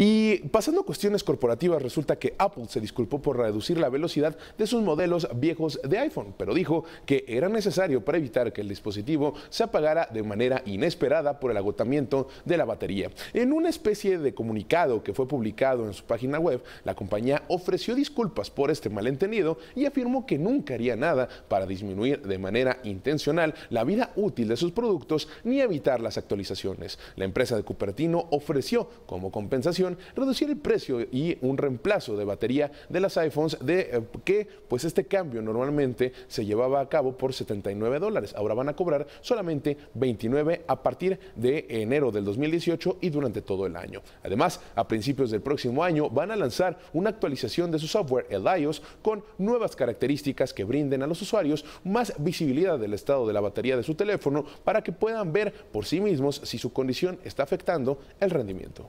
Y pasando a cuestiones corporativas, resulta que Apple se disculpó por reducir la velocidad de sus modelos viejos de iPhone, pero dijo que era necesario para evitar que el dispositivo se apagara de manera inesperada por el agotamiento de la batería. En una especie de comunicado que fue publicado en su página web, la compañía ofreció disculpas por este malentendido y afirmó que nunca haría nada para disminuir de manera intencional la vida útil de sus productos ni evitar las actualizaciones. La empresa de Cupertino ofreció como compensación reducir el precio y un reemplazo de batería de las iPhones de eh, que pues este cambio normalmente se llevaba a cabo por 79 dólares. Ahora van a cobrar solamente 29 a partir de enero del 2018 y durante todo el año. Además, a principios del próximo año van a lanzar una actualización de su software, el iOS, con nuevas características que brinden a los usuarios más visibilidad del estado de la batería de su teléfono para que puedan ver por sí mismos si su condición está afectando el rendimiento.